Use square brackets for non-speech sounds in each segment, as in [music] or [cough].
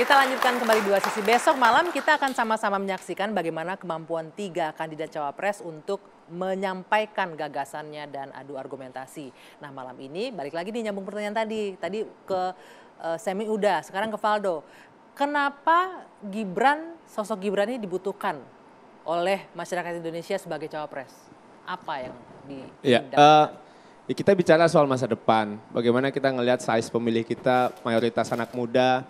Kita lanjutkan kembali dua sisi. Besok malam kita akan sama-sama menyaksikan bagaimana kemampuan tiga kandidat cawapres untuk menyampaikan gagasannya dan adu argumentasi. Nah malam ini balik lagi nih nyambung pertanyaan tadi. Tadi ke uh, Semi Uda sekarang ke Valdo. Kenapa Gibran, sosok Gibran ini dibutuhkan oleh masyarakat Indonesia sebagai cawapres? Apa yang di? Ya, uh, kita bicara soal masa depan. Bagaimana kita ngelihat size pemilih kita, mayoritas anak muda,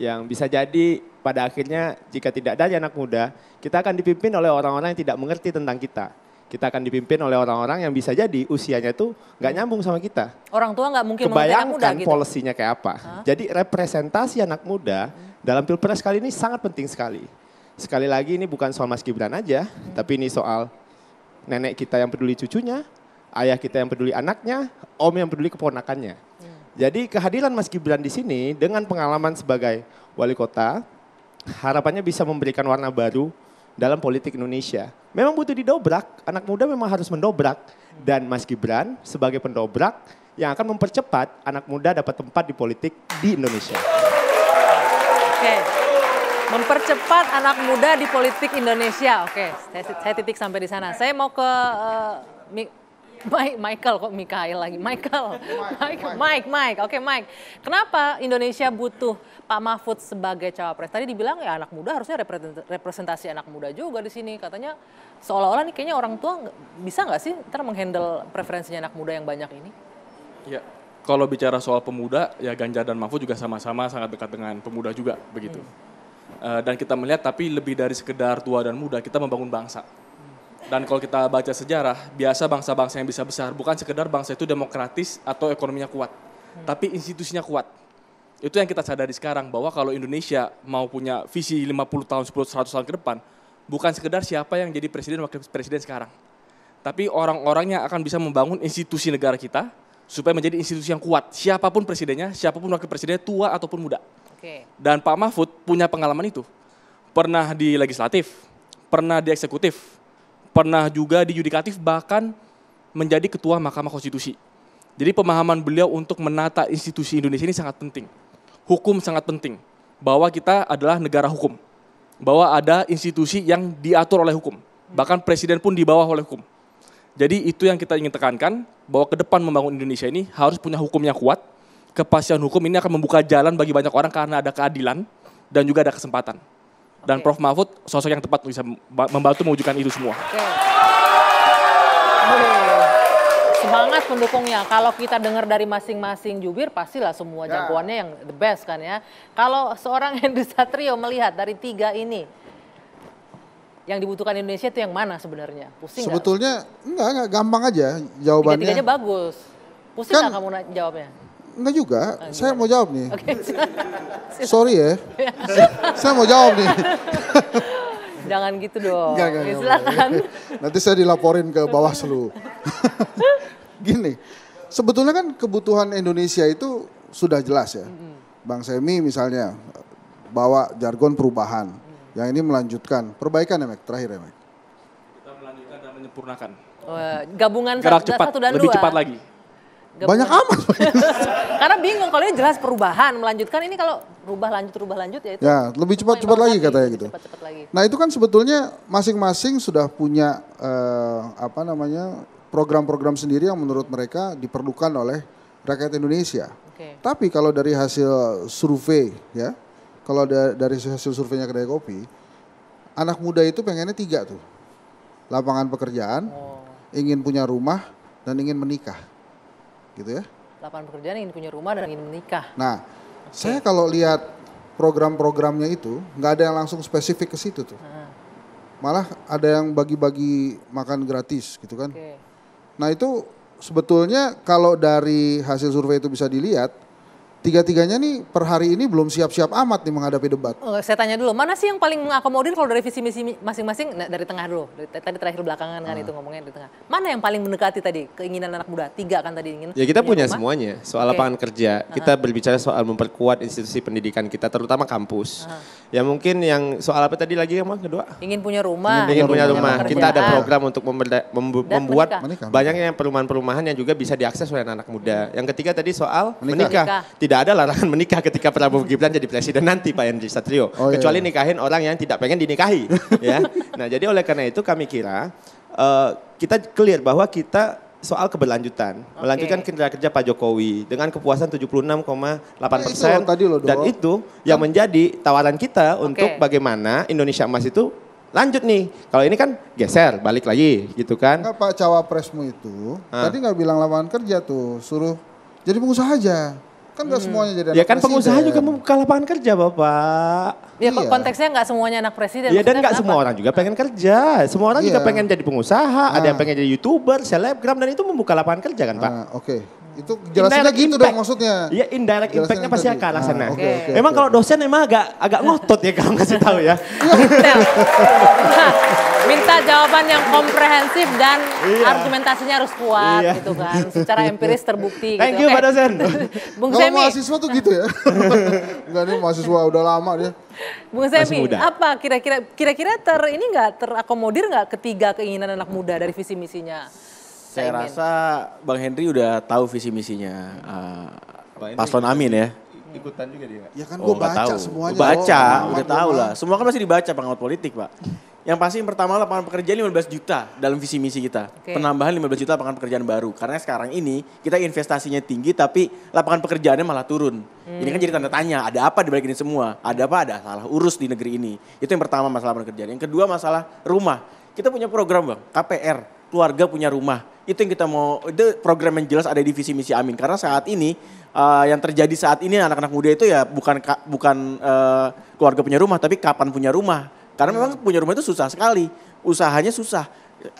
yang bisa jadi pada akhirnya jika tidak ada anak muda, kita akan dipimpin oleh orang-orang yang tidak mengerti tentang kita. Kita akan dipimpin oleh orang-orang yang bisa jadi usianya itu nggak nyambung sama kita. Orang tua nggak mungkin Kebayangkan muda gitu. polisinya kayak apa. Hah? Jadi representasi anak muda dalam pilpres kali ini sangat penting sekali. Sekali lagi ini bukan soal Mas Gibran aja, hmm. tapi ini soal nenek kita yang peduli cucunya, ayah kita yang peduli anaknya, om yang peduli keponakannya jadi kehadiran Mas Gibran di sini dengan pengalaman sebagai wali kota harapannya bisa memberikan warna baru dalam politik Indonesia. Memang butuh didobrak, anak muda memang harus mendobrak dan Mas Gibran sebagai pendobrak yang akan mempercepat anak muda dapat tempat di politik di Indonesia. Oke. Mempercepat anak muda di politik Indonesia. Oke, saya, saya titik sampai di sana. Saya mau ke uh, Mike, Michael kok Mikael lagi, Michael, [laughs] Mike, Mike, Mike, oke Mike. Kenapa Indonesia butuh Pak Mahfud sebagai cawapres? Tadi dibilang ya anak muda harusnya representasi anak muda juga di sini. Katanya seolah-olah nih kayaknya orang tua bisa nggak sih ntar menghandle preferensinya anak muda yang banyak ini? Ya, kalau bicara soal pemuda, ya Ganjar dan Mahfud juga sama-sama sangat dekat dengan pemuda juga begitu. Hmm. Eh, dan kita melihat tapi lebih dari sekedar tua dan muda, kita membangun bangsa dan kalau kita baca sejarah, biasa bangsa-bangsa yang bisa besar bukan sekedar bangsa itu demokratis atau ekonominya kuat, hmm. tapi institusinya kuat. Itu yang kita sadari sekarang bahwa kalau Indonesia mau punya visi 50 tahun, 10, 100 tahun ke depan, bukan sekedar siapa yang jadi presiden wakil presiden sekarang. Tapi orang-orang yang akan bisa membangun institusi negara kita supaya menjadi institusi yang kuat. Siapapun presidennya, siapapun wakil presidennya, tua ataupun muda. Okay. Dan Pak Mahfud punya pengalaman itu. Pernah di legislatif, pernah di eksekutif, pernah juga di Yudikatif bahkan menjadi ketua Mahkamah Konstitusi. Jadi pemahaman beliau untuk menata institusi Indonesia ini sangat penting. Hukum sangat penting. Bahwa kita adalah negara hukum. Bahwa ada institusi yang diatur oleh hukum. Bahkan presiden pun di bawah oleh hukum. Jadi itu yang kita ingin tekankan, bahwa ke depan membangun Indonesia ini harus punya hukum yang kuat. Kepastian hukum ini akan membuka jalan bagi banyak orang karena ada keadilan dan juga ada kesempatan. Dan okay. Prof Mahfud sosok yang tepat bisa membantu mewujudkan itu semua. Okay semangat pendukungnya. Kalau kita dengar dari masing-masing jubir, pastilah semua ya. jagoannya yang the best kan ya. Kalau seorang [laughs] Hendri Satrio melihat dari tiga ini, yang dibutuhkan Indonesia itu yang mana sebenarnya? Pusing Sebetulnya gak? enggak, enggak, gampang aja jawabannya. Tiga-tiganya bagus. Pusing kan, gak kamu jawabnya? Enggak juga, oh, saya mau jawab nih. Okay. [laughs] Sorry ya, saya mau jawab nih. [laughs] Jangan gitu dong. Gak, gak, silakan. Nanti saya dilaporin ke bawah selu. [laughs] Gini, sebetulnya kan kebutuhan Indonesia itu sudah jelas ya. Bang Semi misalnya bawa jargon perubahan. Mm. Yang ini melanjutkan, perbaikan ya Mek, terakhir ya Mek. Kita melanjutkan dan menyempurnakan. Oh, gabungan Gerak satu, cepat, dan lebih dua. cepat lagi. Gak banyak amat. [laughs] Karena bingung kalau ini jelas perubahan melanjutkan ini kalau rubah lanjut rubah lanjut ya itu. Ya, lebih cepat-cepat lagi katanya gitu. Cepat -cepat lagi. Nah, itu kan sebetulnya masing-masing sudah punya uh, apa namanya? program-program sendiri yang menurut mereka diperlukan oleh rakyat Indonesia. Okay. Tapi kalau dari hasil survei ya, kalau da dari hasil surveinya kedai kopi, anak muda itu pengennya tiga tuh, lapangan pekerjaan, oh. ingin punya rumah, dan ingin menikah gitu ya. Lapangan pekerjaan ingin punya rumah dan ingin menikah. Nah, okay. saya kalau lihat program-programnya itu nggak ada yang langsung spesifik ke situ tuh. Hmm. Malah ada yang bagi-bagi makan gratis gitu kan. Okay. Nah, itu sebetulnya kalau dari hasil survei itu bisa dilihat tiga-tiganya nih per hari ini belum siap-siap amat nih menghadapi debat. Oh, saya tanya dulu, mana sih yang paling mengakomodir kalau dari visi misi masing-masing nah, dari tengah dulu. Dari, tadi terakhir belakangan kan ah. itu ngomongnya di tengah. Mana yang paling mendekati tadi keinginan anak muda? Tiga kan tadi ingin. Ya kita punya rumah. semuanya. Soal okay. lapangan kerja, uh -huh. kita berbicara soal memperkuat institusi pendidikan kita terutama kampus. Uh -huh. Ya mungkin yang soal apa tadi lagi yang kedua? Ingin punya rumah. Ingin, ingin punya rumah. rumah. Kita ada program untuk membuat banyaknya yang perumahan-perumahan yang juga bisa diakses oleh anak muda. Yang ketiga tadi soal menikah. menikah tidak ada larangan menikah ketika Prabowo Gibran jadi presiden nanti Pak Hendri Satrio. Oh, iya. Kecuali iya. nikahin orang yang tidak pengen dinikahi. [laughs] ya. Nah jadi oleh karena itu kami kira uh, kita clear bahwa kita soal keberlanjutan, okay. melanjutkan kerja kerja Pak Jokowi dengan kepuasan 76,8 nah, persen dan itu yang menjadi tawaran kita okay. untuk bagaimana Indonesia Emas itu lanjut nih. Kalau ini kan geser, balik lagi gitu kan. Enggak, Pak Cawapresmu itu ha? Ah. tadi nggak bilang lawan kerja tuh, suruh jadi pengusaha aja. Kan gak hmm. semuanya jadi ya anak Ya kan presiden. pengusaha juga membuka lapangan kerja Bapak. Ya iya. konteksnya gak semuanya anak presiden. Ya dan gak semua orang juga pengen kerja. Semua orang iya. juga pengen jadi pengusaha, nah. ada yang nah. pengen jadi youtuber, selebgram dan itu membuka lapangan kerja kan Pak. Nah, Oke. Okay. Itu jelasinnya gitu impact. dong maksudnya. Iya indirect impactnya pasti gitu. akan alasan. Nah, okay, okay, emang okay. kalau dosen emang agak agak ngotot ya kalau ngasih tahu ya. [laughs] [laughs] minta jawaban yang komprehensif dan iya. argumentasinya harus kuat iya. gitu kan. Secara empiris terbukti gitu Thank gitu. you kan. Pak dosen. [laughs] Bung Kalau Semi. mahasiswa tuh gitu ya. [laughs] Enggak nih mahasiswa udah lama dia. Bung Semi, apa kira-kira kira-kira ter ini enggak terakomodir enggak ketiga keinginan anak muda dari visi misinya? Saya, Saya rasa Bang Henry udah tahu visi misinya uh, Paslon Amin ya ikutan juga dia? Ya kan oh, gue baca tahu. semuanya. Baca, oh, udah tahu lah. Semua kan masih dibaca pengamat politik pak. Yang pasti yang pertama lapangan pekerjaan 15 juta dalam visi misi kita. Okay. Penambahan 15 juta lapangan pekerjaan baru. Karena sekarang ini kita investasinya tinggi tapi lapangan pekerjaannya malah turun. Hmm. Ini kan hmm. jadi tanda tanya, ada apa di balik ini semua? Ada apa? Ada salah urus di negeri ini. Itu yang pertama masalah pekerjaan. Yang kedua masalah rumah. Kita punya program Bang, KPR, keluarga punya rumah. Itu yang kita mau, itu program yang jelas ada di visi misi Amin. Karena saat ini uh, yang terjadi saat ini anak-anak muda itu ya bukan bukan uh, keluarga punya rumah tapi kapan punya rumah karena memang punya rumah itu susah sekali, usahanya susah.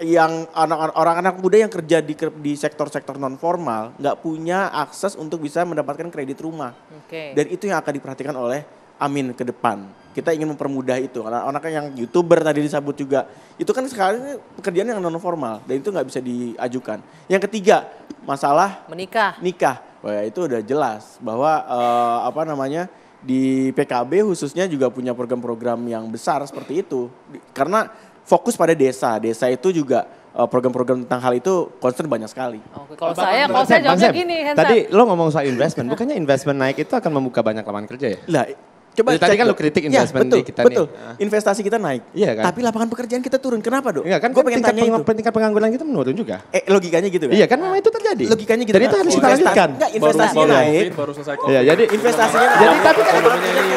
Yang anak orang anak muda yang kerja di di sektor-sektor non formal nggak punya akses untuk bisa mendapatkan kredit rumah. Okay. Dan itu yang akan diperhatikan oleh Amin ke depan. Kita ingin mempermudah itu. Karena anak yang youtuber tadi disebut juga, itu kan sekarang pekerjaan yang non formal dan itu nggak bisa diajukan. Yang ketiga masalah menikah. Nikah. Wah, itu udah jelas bahwa uh, apa namanya? di PKB khususnya juga punya program-program yang besar seperti itu karena fokus pada desa desa itu juga eh, program-program tentang hal itu concern banyak sekali. Oke, kalau saya kalau saya jawabnya gini, Tadi lo ngomong soal investment, bukannya investment naik itu akan membuka banyak lapangan kerja ya? Nah, Coba tadi kan lo kritik ya, investment ya, kita betul. nih. Ah. Investasi kita naik. Iya kan? Tapi lapangan pekerjaan kita turun. Kenapa, Dok? Iya kan? Gue pengen tanya itu. tingkat pengangguran kita menurun juga. Eh, logikanya gitu kan? Iya kan memang ah. itu terjadi. Logikanya gitu. Jadi kan? itu harus kita lanjutkan. Enggak, investasi baru, naik. Baru selesai Iya, jadi investasinya naik. Jadi tapi kan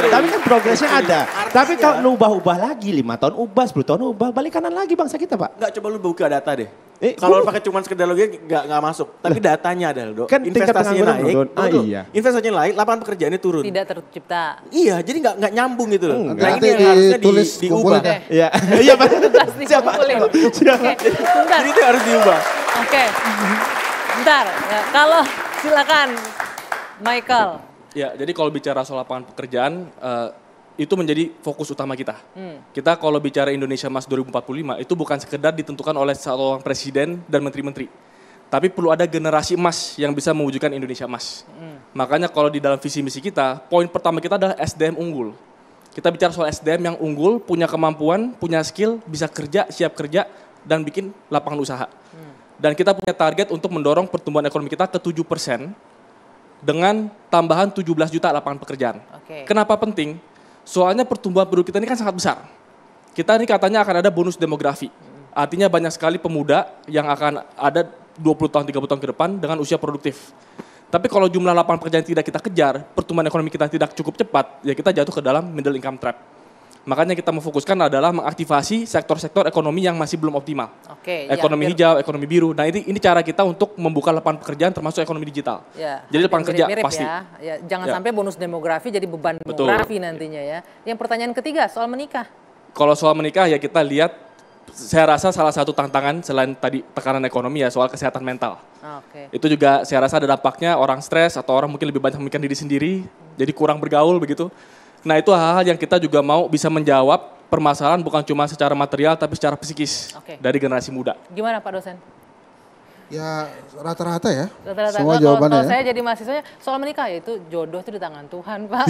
tapi kan progresnya ada. Ya. Tapi kalau lu ubah-ubah lagi 5 tahun ubah, 10 tahun ubah, balik kanan lagi bangsa kita, Pak. Enggak, coba lu buka data deh Eh, kalau pakai cuma sekedar logika nggak nggak masuk. Tapi datanya ada, Dok. Kan investasinya naik. Menurun. Ah, iya. Investasinya naik, lapangan pekerjaannya turun. Tidak tercipta. Iya, jadi nggak nggak nyambung gitu loh. Enggak. Nah, ini yang harusnya ditulis, di, diubah. Kan? Iya. [laughs] Iya, Pak. Siapa? Siapa? Jadi itu harus diubah. Oke. Bentar. Ya, kalau silakan Michael. Ya, jadi kalau bicara soal lapangan pekerjaan, uh, itu menjadi fokus utama kita. Hmm. Kita kalau bicara Indonesia Mas 2045 itu bukan sekedar ditentukan oleh seorang presiden dan menteri-menteri. Tapi perlu ada generasi emas yang bisa mewujudkan Indonesia emas. Hmm. Makanya kalau di dalam visi misi kita, poin pertama kita adalah SDM unggul. Kita bicara soal SDM yang unggul, punya kemampuan, punya skill, bisa kerja, siap kerja, dan bikin lapangan usaha. Hmm. Dan kita punya target untuk mendorong pertumbuhan ekonomi kita ke 7 persen dengan tambahan 17 juta lapangan pekerjaan. Okay. Kenapa penting? Soalnya pertumbuhan penduduk kita ini kan sangat besar. Kita ini katanya akan ada bonus demografi. Artinya banyak sekali pemuda yang akan ada 20 tahun, 30 tahun ke depan dengan usia produktif. Tapi kalau jumlah lapangan pekerjaan tidak kita kejar, pertumbuhan ekonomi kita tidak cukup cepat, ya kita jatuh ke dalam middle income trap Makanya kita memfokuskan adalah mengaktifasi sektor-sektor ekonomi yang masih belum optimal. Oke. Okay, iya, ekonomi ya, hijau, ekonomi biru. Nah ini ini cara kita untuk membuka lapangan pekerjaan termasuk ekonomi digital. Ya, Jadi lapangan kerja mirip ya. pasti. Ya. Ya, jangan ya. sampai bonus demografi jadi beban Betul. demografi nantinya ya. Yang pertanyaan ketiga soal menikah. Kalau soal menikah ya kita lihat saya rasa salah satu tantangan selain tadi tekanan ekonomi ya soal kesehatan mental. Okay. Itu juga saya rasa ada dampaknya orang stres atau orang mungkin lebih banyak memikirkan diri sendiri, hmm. jadi kurang bergaul begitu. Nah itu hal-hal yang kita juga mau bisa menjawab permasalahan bukan cuma secara material tapi secara psikis okay. dari generasi muda. Gimana Pak dosen? Ya rata-rata ya. Rata-rata. Semua kalau, jawabannya. Kalau ya. saya jadi mahasiswanya soal menikah ya itu jodoh itu di tangan Tuhan [laughs] Pak.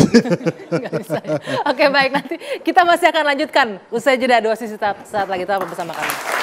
Gak bisa. Ya. Oke baik nanti kita masih akan lanjutkan usai jeda dua sisi saat, saat lagi tetap bersama kami.